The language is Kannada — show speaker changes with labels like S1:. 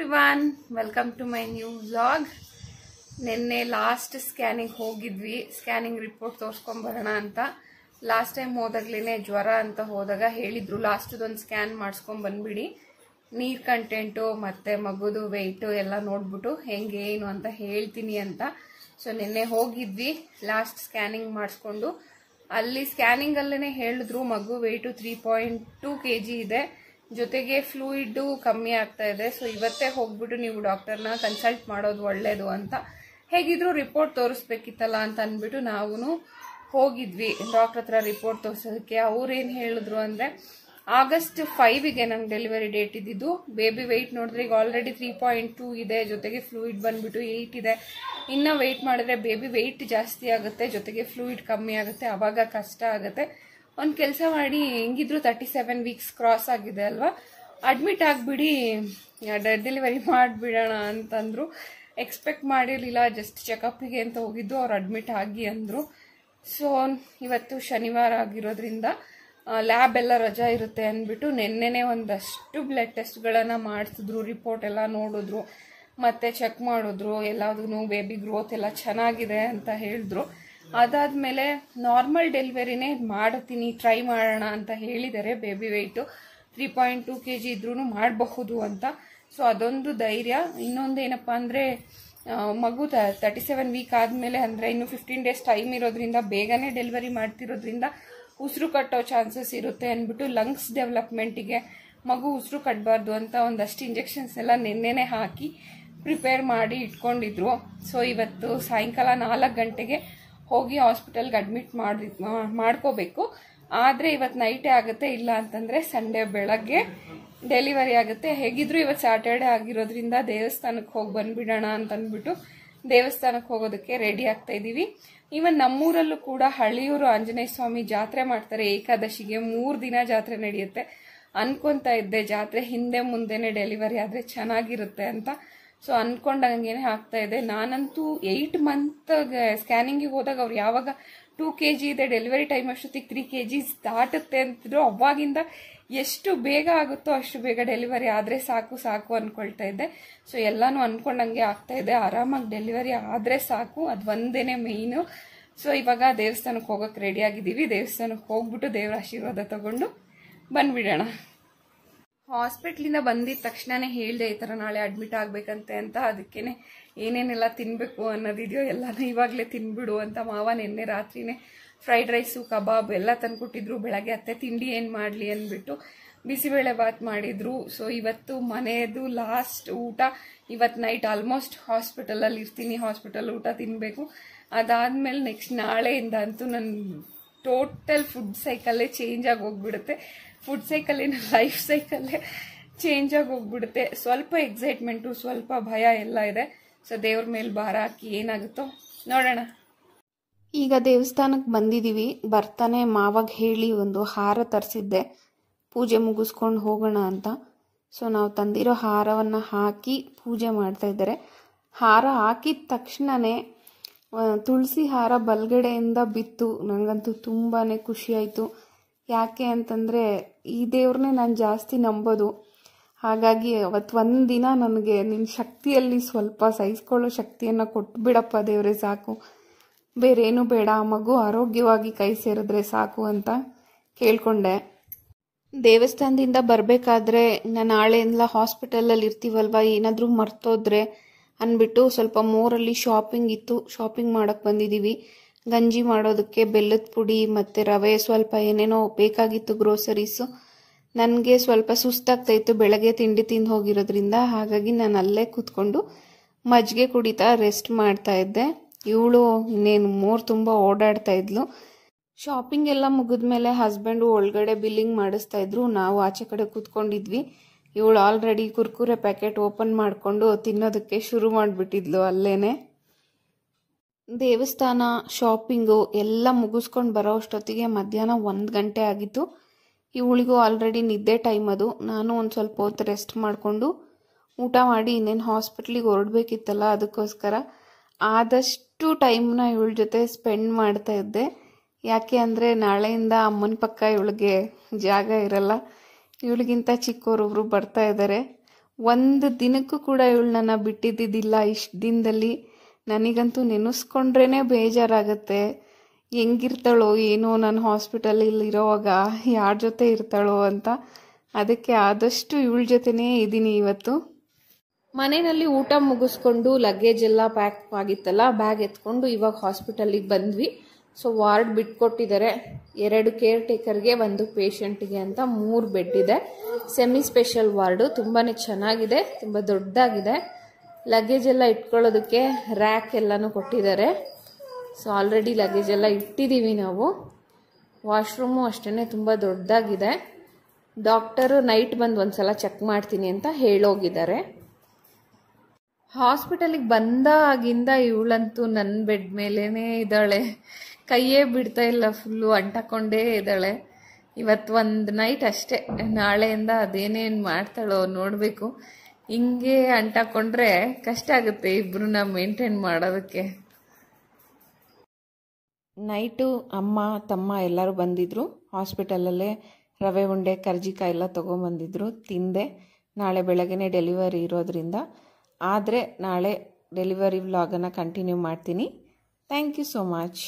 S1: everyone welcome to my new vlog ನಿನ್ನೆ ಲಾಸ್ಟ್ ಸ್ಕ್ಯಾನಿಂಗ್ ಹೋಗಿದ್ವಿ ಸ್ಕ್ಯಾನಿಂಗ್ ರಿಪೋರ್ಟ್ ಬರೋಣ ಅಂತ ಲಾಸ್ಟ್ ಟೈಮ್ ಹೋದಾಗ್ಲೇ ಜ್ವರ ಅಂತ ಹೋದಾಗ ಹೇಳಿದ್ರು ಲಾಸ್ಟ್ದೊಂದು ಸ್ಕ್ಯಾನ್ ಮಾಡಿಸ್ಕೊಂಡು ಬಂದ್ಬಿಡಿ ನೀರು ಕಂಟೆಂಟು ಮತ್ತು ಮಗುದು ವೆಯ್ಟು ಎಲ್ಲ ನೋಡ್ಬಿಟ್ಟು ಹೆಂಗೆ ಏನು ಅಂತ ಹೇಳ್ತೀನಿ ಅಂತ ಸೊ ನಿನ್ನೆ ಹೋಗಿದ್ವಿ ಲಾಸ್ಟ್ ಸ್ಕ್ಯಾನಿಂಗ್ ಮಾಡಿಸ್ಕೊಂಡು ಅಲ್ಲಿ ಸ್ಕ್ಯಾನಿಂಗಲ್ಲೇ ಹೇಳಿದ್ರು ಮಗು weight three point two K G ಇದೆ ಜೊತೆಗೆ ಫ್ಲೂಯಿಡ್ಡು ಕಮ್ಮಿ ಆಗ್ತಾ ಇದೆ ಸೊ ಇವತ್ತೇ ಹೋಗ್ಬಿಟ್ಟು ನೀವು ಡಾಕ್ಟರ್ನ ಕನ್ಸಲ್ಟ್ ಮಾಡೋದು ಒಳ್ಳೇದು ಅಂತ ಹೇಗಿದ್ರು ರಿಪೋರ್ಟ್ ತೋರಿಸ್ಬೇಕಿತ್ತಲ್ಲ ಅಂತ ಅಂದ್ಬಿಟ್ಟು ನಾವು ಹೋಗಿದ್ವಿ ಡಾಕ್ಟ್ರ್ ಹತ್ರ ರಿಪೋರ್ಟ್ ತೋರಿಸೋದಕ್ಕೆ ಏನು ಹೇಳಿದ್ರು ಅಂದರೆ ಆಗಸ್ಟ್ ಫೈವಿಗೆ ನಂಗೆ ಡೆಲಿವರಿ ಡೇಟ್ ಇದ್ದಿದ್ದು ಬೇಬಿ ವೆಯ್ಟ್ ನೋಡಿದ್ರೆ ಈಗ ಆಲ್ರೆಡಿ ತ್ರೀ ಪಾಯಿಂಟ್ ಟೂ ಇದೆ ಜೊತೆಗೆ ಫ್ಲೂಯಿಡ್ ಬಂದುಬಿಟ್ಟು ಏಯ್ಟ್ ಇದೆ ಇನ್ನೂ ವೆಯ್ಟ್ ಮಾಡಿದ್ರೆ ಬೇಬಿ ವೆಯ್ಟ್ ಜಾಸ್ತಿ ಆಗುತ್ತೆ ಜೊತೆಗೆ ಫ್ಲೂಯಿಡ್ ಕಮ್ಮಿ ಆಗುತ್ತೆ ಆವಾಗ ಕಷ್ಟ ಆಗುತ್ತೆ ಒಂದು ಕೆಲಸ ಮಾಡಿ ಹೆಂಗಿದ್ರು ತರ್ಟಿ ಸೆವೆನ್ ವೀಕ್ಸ್ ಕ್ರಾಸ್ ಆಗಿದೆ ಅಲ್ವಾ ಅಡ್ಮಿಟ್ ಆಗಿಬಿಡಿ ಡೆಲಿವರಿ ಮಾಡಿಬಿಡೋಣ ಅಂತಂದರು ಎಕ್ಸ್ಪೆಕ್ಟ್ ಮಾಡಿರಲಿಲ್ಲ ಜಸ್ಟ್ ಚೆಕಪ್ಪಿಗೆ ಅಂತ ಹೋಗಿದ್ದು ಅವ್ರು ಅಡ್ಮಿಟ್ ಆಗಿ ಅಂದರು ಸೊ ಇವತ್ತು ಶನಿವಾರ ಆಗಿರೋದ್ರಿಂದ ಲ್ಯಾಬ್ ಎಲ್ಲ ರಜಾ ಇರುತ್ತೆ ಅಂದ್ಬಿಟ್ಟು ನಿನ್ನೆನೆ ಒಂದಷ್ಟು ಬ್ಲಡ್ ಟೆಸ್ಟ್ಗಳನ್ನು ಮಾಡಿಸಿದ್ರು ರಿಪೋರ್ಟ್ ಎಲ್ಲ ನೋಡಿದ್ರು ಮತ್ತು ಚೆಕ್ ಮಾಡಿದ್ರು ಎಲ್ಲದೂ ಬೇಬಿ ಗ್ರೋತ್ ಎಲ್ಲ ಚೆನ್ನಾಗಿದೆ ಅಂತ ಹೇಳಿದ್ರು ಅದಾದ್ಮೇಲೆ ನಾರ್ಮಲ್ ಡೆಲಿವರಿನೇ ಮಾಡ್ತೀನಿ ಟ್ರೈ ಮಾಡೋಣ ಅಂತ ಹೇಳಿದ್ದಾರೆ baby weight three point two K G ಇದ್ರೂ ಮಾಡಬಹುದು ಅಂತ ಸೊ ಅದೊಂದು ಧೈರ್ಯ ಇನ್ನೊಂದೇನಪ್ಪ ಅಂದರೆ ಮಗು ತರ್ಟಿ ಸೆವೆನ್ ವೀಕ್ ಆದಮೇಲೆ ಅಂದರೆ ಇನ್ನು ಫಿಫ್ಟೀನ್ ಡೇಸ್ ಟೈಮ್ ಇರೋದ್ರಿಂದ ಬೇಗನೆ ಡೆಲಿವರಿ ಮಾಡ್ತಿರೋದ್ರಿಂದ ಉಸಿರು ಕಟ್ಟೋ ಚಾನ್ಸಸ್ ಇರುತ್ತೆ ಅಂದ್ಬಿಟ್ಟು ಲಂಗ್ಸ್ ಡೆವಲಪ್ಮೆಂಟಿಗೆ ಮಗು ಉಸಿರು ಕಟ್ಟಬಾರ್ದು ಅಂತ ಒಂದಷ್ಟು ಇಂಜೆಕ್ಷನ್ಸ್ ಎಲ್ಲ ನಿನ್ನೆನೆ ಹಾಕಿ ಪ್ರಿಪೇರ್ ಮಾಡಿ ಇಟ್ಕೊಂಡಿದ್ರು ಸೊ ಇವತ್ತು ಸಾಯಂಕಾಲ ನಾಲ್ಕು ಗಂಟೆಗೆ ಹೋಗಿ ಹಾಸ್ಪಿಟಲ್ಗೆ ಅಡ್ಮಿಟ್ ಮಾಡಿ ಮಾಡ್ಕೋಬೇಕು ಆದರೆ ಇವತ್ತು ನೈಟೇ ಆಗುತ್ತೆ ಇಲ್ಲ ಅಂತಂದರೆ ಸಂಡೇ ಬೆಳಗ್ಗೆ ಡೆಲಿವರಿ ಆಗುತ್ತೆ ಹೇಗಿದ್ರು ಇವತ್ತು ಸ್ಯಾಟರ್ಡೇ ಆಗಿರೋದ್ರಿಂದ ದೇವಸ್ಥಾನಕ್ಕೆ ಹೋಗಿ ಬಂದುಬಿಡೋಣ ಅಂತಂದ್ಬಿಟ್ಟು ದೇವಸ್ಥಾನಕ್ಕೆ ಹೋಗೋದಕ್ಕೆ ರೆಡಿ ಆಗ್ತಾ ಇದ್ದೀವಿ ಇವನ್ ನಮ್ಮೂರಲ್ಲೂ ಕೂಡ ಹಳಿಯೂರು ಆಂಜನೇಯ ಸ್ವಾಮಿ ಜಾತ್ರೆ ಮಾಡ್ತಾರೆ ಏಕಾದಶಿಗೆ ಮೂರು ದಿನ ಜಾತ್ರೆ ನಡೆಯುತ್ತೆ ಅನ್ಕೊಂತ ಇದ್ದೆ ಜಾತ್ರೆ ಹಿಂದೆ ಮುಂದೆನೆ ಡೆಲಿವರಿ ಆದರೆ ಚೆನ್ನಾಗಿರುತ್ತೆ ಅಂತ ಸೊ ಅಂದ್ಕೊಂಡಂಗೆ ಆಗ್ತಾ ಇದೆ ನಾನಂತೂ ಏಯ್ಟ್ ಮಂತ್ ಸ್ಕ್ಯಾನಿಂಗಿಗೆ ಹೋದಾಗ ಅವ್ರು ಯಾವಾಗ ಟೂ ಕೆ ಜಿ ಇದೆ ಡೆಲಿವರಿ ಟೈಮ್ ಅಷ್ಟೊತ್ತಿಗೆ ತ್ರೀ ಕೆ ಜಿ ದಾಟುತ್ತೆ ಅಂತಿದ್ರು ಅವಾಗಿಂದ ಎಷ್ಟು ಬೇಗ ಆಗುತ್ತೋ ಅಷ್ಟು ಬೇಗ ಡೆಲಿವರಿ ಆದರೆ ಸಾಕು ಸಾಕು ಅಂದ್ಕೊಳ್ತಾ ಇದ್ದೆ ಸೊ ಎಲ್ಲನೂ ಅಂದ್ಕೊಂಡಂಗೆ ಆಗ್ತಾ ಇದೆ ಆರಾಮಾಗಿ ಡೆಲಿವರಿ ಆದರೆ ಸಾಕು ಅದು ಒಂದೇನೆ ಮೇಯ್ನು ಸೊ ಇವಾಗ ದೇವಸ್ಥಾನಕ್ಕೆ ಹೋಗೋಕೆ ರೆಡಿ ದೇವಸ್ಥಾನಕ್ಕೆ ಹೋಗ್ಬಿಟ್ಟು ದೇವರ ಆಶೀರ್ವಾದ ತಗೊಂಡು ಬಂದ್ಬಿಡೋಣ ಹಾಸ್ಪಿಟ್ಲಿಂದ ಬಂದಿದ ತಕ್ಷಣವೇ ಹೇಳಿದೆ ಈ ಥರ ನಾಳೆ ಅಡ್ಮಿಟ್ ಆಗಬೇಕಂತೆ ಅಂತ ಅದಕ್ಕೇನೆ ಏನೇನೆಲ್ಲ ತಿನ್ನಬೇಕು ಅನ್ನೋದಿದೆಯೋ ಎಲ್ಲನೂ ಇವಾಗಲೇ ತಿನ್ಬಿಡು ಅಂತ ಮಾವ ನಿನ್ನೆ ರಾತ್ರಿನೇ ಫ್ರೈಡ್ ರೈಸು ಕಬಾಬ್ ಎಲ್ಲ ತಂದುಕೊಟ್ಟಿದ್ರು ಬೆಳಗ್ಗೆ ಅತ್ತೆ ತಿಂಡಿ ಏನು ಮಾಡಲಿ ಅಂದ್ಬಿಟ್ಟು ಬಿಸಿಬೇಳೆ ಬಾತ್ ಮಾಡಿದ್ರು ಸೊ ಇವತ್ತು ಮನೆಯದು ಲಾಸ್ಟ್ ಊಟ ಇವತ್ತು ನೈಟ್ ಆಲ್ಮೋಸ್ಟ್ ಹಾಸ್ಪಿಟಲಲ್ಲಿ ಇರ್ತೀನಿ ಹಾಸ್ಪಿಟಲ್ ಊಟ ತಿನ್ನಬೇಕು ಅದಾದಮೇಲೆ ನೆಕ್ಸ್ಟ್ ನಾಳೆಯಿಂದ ಅಂತೂ ನನ್ನ ಟೋಟಲ್ ಫುಡ್ ಸೈಕಲ್ಲೇ ಚೇಂಜ್ ಆಗಿ ಹೋಗ್ಬಿಡುತ್ತೆ ಫುಡ್ ಸೈಕಲ್ ಏನು ಲೈಫ್ ಸೈಕಲ್ಲೇ ಚೇಂಜ್ ಆಗಿ ಹೋಗ್ಬಿಡುತ್ತೆ ಸ್ವಲ್ಪ ಎಕ್ಸೈಟ್ಮೆಂಟು ಸ್ವಲ್ಪ ಭಯ ಎಲ್ಲ ಇದೆ ಸೊ ದೇವ್ರ ಮೇಲೆ ಭಾರ ಹಾಕಿ ಏನಾಗುತ್ತೋ ನೋಡೋಣ ಈಗ ದೇವಸ್ಥಾನಕ್ಕೆ ಬಂದಿದ್ದೀವಿ ಬರ್ತಾನೆ ಮಾವಾಗ ಹೇಳಿ ಒಂದು ಹಾರ ತರಿಸಿದ್ದೆ ಪೂಜೆ ಮುಗಿಸ್ಕೊಂಡು ಹೋಗೋಣ ಅಂತ ಸೊ ನಾವು ತಂದಿರೋ ಹಾರವನ್ನು ಹಾಕಿ ಪೂಜೆ ಮಾಡ್ತಾ ಇದ್ದಾರೆ ಹಾರ ಹಾಕಿದ ತಕ್ಷಣವೇ ತುಳಸಿ ಹಾರ ಬಲ್ಗಡೆಯಿಂದ ಬಿತ್ತು ನನಗಂತೂ ತುಂಬಾ ಖುಷಿಯಾಯಿತು ಯಾಕೆ ಅಂತಂದರೆ ಈ ದೇವ್ರನ್ನೇ ನಾನು ಜಾಸ್ತಿ ನಂಬೋದು ಹಾಗಾಗಿ ಅವತ್ತು ಒಂದು ದಿನ ನನಗೆ ನಿನ್ನ ಶಕ್ತಿಯಲ್ಲಿ ಸ್ವಲ್ಪ ಸಹಿಸ್ಕೊಳ್ಳೋ ಶಕ್ತಿಯನ್ನು ಕೊಟ್ಬಿಡಪ್ಪ ದೇವರೇ ಸಾಕು ಬೇರೇನು ಬೇಡ ಆ ಮಗು ಆರೋಗ್ಯವಾಗಿ ಕೈ ಸೇರಿದ್ರೆ ಸಾಕು ಅಂತ ಕೇಳಿಕೊಂಡೆ ದೇವಸ್ಥಾನದಿಂದ ಬರಬೇಕಾದ್ರೆ ನಾನು ನಾಳೆಯಿಂದ ಹಾಸ್ಪಿಟಲಲ್ಲಿ ಇರ್ತೀವಲ್ವ ಏನಾದರೂ ಮರ್ತೋದ್ರೆ ಅಂದ್ಬಿಟ್ಟು ಸ್ವಲ್ಪ ಮೋರಲ್ಲಿ ಶಾಪಿಂಗ್ ಇತ್ತು ಶಾಪಿಂಗ್ ಮಾಡೋಕ್ಕೆ ಬಂದಿದ್ದೀವಿ ಗಂಜಿ ಮಾಡೋದಕ್ಕೆ ಬೆಲ್ಲದ ಪುಡಿ ಮತ್ತು ರವೆ ಸ್ವಲ್ಪ ಏನೇನೋ ಬೇಕಾಗಿತ್ತು ಗ್ರೋಸರೀಸು ನನಗೆ ಸ್ವಲ್ಪ ಸುಸ್ತಾಗ್ತಾಯಿತ್ತು ಬೆಳಗ್ಗೆ ತಿಂಡಿ ತಿಂದು ಹೋಗಿರೋದ್ರಿಂದ ಹಾಗಾಗಿ ನಾನು ಅಲ್ಲೇ ಕೂತ್ಕೊಂಡು ಮಜ್ಜಿಗೆ ಕುಡಿತಾ ರೆಸ್ಟ್ ಮಾಡ್ತಾ ಇದ್ದೆ ಇವಳು ಇನ್ನೇನು ಮೋರ್ ತುಂಬ ಓಡಾಡ್ತಾ ಇದ್ಲು ಶಾಪಿಂಗ್ ಎಲ್ಲ ಮುಗಿದ ಮೇಲೆ ಹಸ್ಬೆಂಡು ಒಳಗಡೆ ಬಿಲ್ಲಿಂಗ್ ಮಾಡಿಸ್ತಾ ಇದ್ರು ನಾವು ಆಚೆ ಕಡೆ ಕೂತ್ಕೊಂಡಿದ್ವಿ ಇವಳು ಆಲ್ರೆಡಿ ಕುರ್ಕುರೆ ಪ್ಯಾಕೆಟ್ ಓಪನ್ ಮಾಡಿಕೊಂಡು ತಿನ್ನೋದಕ್ಕೆ ಶುರು ಮಾಡಿಬಿಟ್ಟಿದ್ಲು ಅಲ್ಲೇ ದೇವಸ್ಥಾನ ಶಾಪಿಂಗು ಎಲ್ಲ ಮುಗಿಸ್ಕೊಂಡು ಬರೋ ಅಷ್ಟೊತ್ತಿಗೆ ಮಧ್ಯಾಹ್ನ ಒಂದು ಗಂಟೆ ಆಗಿತ್ತು ಇವಳಿಗೂ ಆಲ್ರೆಡಿ ನಿದ್ದೆ ಟೈಮ್ ಅದು ನಾನು ಒಂದು ಸ್ವಲ್ಪ ಹೊತ್ತು ರೆಸ್ಟ್ ಮಾಡಿಕೊಂಡು ಊಟ ಮಾಡಿ ಇನ್ನೇನು ಹಾಸ್ಪಿಟ್ಲಿಗೆ ಹೊರಡಬೇಕಿತ್ತಲ್ಲ ಅದಕ್ಕೋಸ್ಕರ ಆದಷ್ಟು ಟೈಮ್ನ ಇವಳ ಜೊತೆ ಸ್ಪೆಂಡ್ ಮಾಡ್ತಾ ಇದ್ದೆ ಯಾಕೆ ಅಂದರೆ ನಾಳೆಯಿಂದ ಅಮ್ಮನ ಪಕ್ಕ ಇವಳಿಗೆ ಜಾಗ ಇರಲ್ಲ ಇವಳಿಗಿಂತ ಚಿಕ್ಕವರೊಬ್ಬರು ಬರ್ತಾ ಇದ್ದಾರೆ ಒಂದು ದಿನಕ್ಕೂ ಕೂಡ ನನ್ನ ಬಿಟ್ಟಿದ್ದಿದ್ದಿಲ್ಲ ಇಷ್ಟು ದಿನದಲ್ಲಿ ನನಗಂತೂ ನೆನೆಸ್ಕೊಂಡ್ರೇ ಬೇಜಾರಾಗುತ್ತೆ ಹೆಂಗಿರ್ತಾಳೋ ಏನೋ ನನ್ನ ಹಾಸ್ಪಿಟಲಲ್ಲಿ ಇರೋವಾಗ ಯಾರ ಜೊತೆ ಇರ್ತಾಳೋ ಅಂತ ಅದಕ್ಕೆ ಆದಷ್ಟು ಇವಳ ಜೊತೆನೇ ಇದ್ದೀನಿ ಇವತ್ತು ಮನೆಯಲ್ಲಿ ಊಟ ಮುಗಿಸ್ಕೊಂಡು ಲಗೇಜ್ ಎಲ್ಲ ಪ್ಯಾಕ್ ಆಗಿತ್ತಲ್ಲ ಬ್ಯಾಗ್ ಎತ್ಕೊಂಡು ಇವಾಗ ಹಾಸ್ಪಿಟಲಿಗೆ ಬಂದ್ವಿ ಸೊ ವಾರ್ಡ್ ಬಿಟ್ಕೊಟ್ಟಿದ್ದಾರೆ ಎರಡು ಕೇರ್ ಟೇಕರ್ಗೆ ಒಂದು ಪೇಷಂಟ್ಗೆ ಅಂತ ಮೂರು ಬೆಡ್ ಇದೆ ಸೆಮಿ ಸ್ಪೆಷಲ್ ವಾರ್ಡು ತುಂಬಾ ಚೆನ್ನಾಗಿದೆ ತುಂಬ ದೊಡ್ಡದಾಗಿದೆ ಲಗೇಜ್ ಎಲ್ಲ ಇಟ್ಕೊಳ್ಳೋದಕ್ಕೆ ರ್ಯಾಕ್ ಎಲ್ಲನೂ ಕೊಟ್ಟಿದ್ದಾರೆ ಸೊ ಆಲ್ರೆಡಿ ಲಗೇಜ್ ಎಲ್ಲ ಇಟ್ಟಿದ್ದೀವಿ ನಾವು ವಾಶ್ರೂಮು ಅಷ್ಟೇ ತುಂಬ ದೊಡ್ಡದಾಗಿದೆ ಡಾಕ್ಟರು ನೈಟ್ ಬಂದು ಒಂದು ಸಲ ಚೆಕ್ ಮಾಡ್ತೀನಿ ಅಂತ ಹೇಳೋಗಿದ್ದಾರೆ ಹಾಸ್ಪಿಟಲಿಗೆ ಬಂದಾಗಿಂದ ಇವಳಂತೂ ನನ್ನ ಬೆಡ್ ಮೇಲೇ ಇದ್ದಾಳೆ ಕೈಯೇ ಬಿಡ್ತಾ ಇಲ್ಲ ಫುಲ್ಲು ಅಂಟಕೊಂಡೇ ಇದ್ದಾಳೆ ಇವತ್ತು ಒಂದು ನೈಟ್ ಅಷ್ಟೇ ನಾಳೆಯಿಂದ ಅದೇನೇನು ಮಾಡ್ತಾಳೋ ನೋಡಬೇಕು ಹಿಂಗೆ ಅಂಟಾಕೊಂಡ್ರೆ ಕಷ್ಟ ಆಗುತ್ತೆ ಇಬ್ಬರನ್ನ ಮೇಂಟೈನ್ ಮಾಡೋದಕ್ಕೆ ನೈಟು ಅಮ್ಮ ತಮ್ಮ ಎಲ್ಲರೂ ಬಂದಿದ್ದರು ಹಾಸ್ಪಿಟಲಲ್ಲೇ ರವೆ ಉಂಡೆ ಕರ್ಜಿಕಾಯಿ ಎಲ್ಲ ತೊಗೊಂಬಂದಿದ್ರು ತಿಂದೆ ನಾಳೆ ಬೆಳಗ್ಗೆ ಡೆಲಿವರಿ ಇರೋದ್ರಿಂದ ಆದರೆ ನಾಳೆ ಡೆಲಿವರಿ ವ್ಲಾಗನ್ನು ಕಂಟಿನ್ಯೂ ಮಾಡ್ತೀನಿ ಥ್ಯಾಂಕ್ ಯು ಸೋ ಮಚ್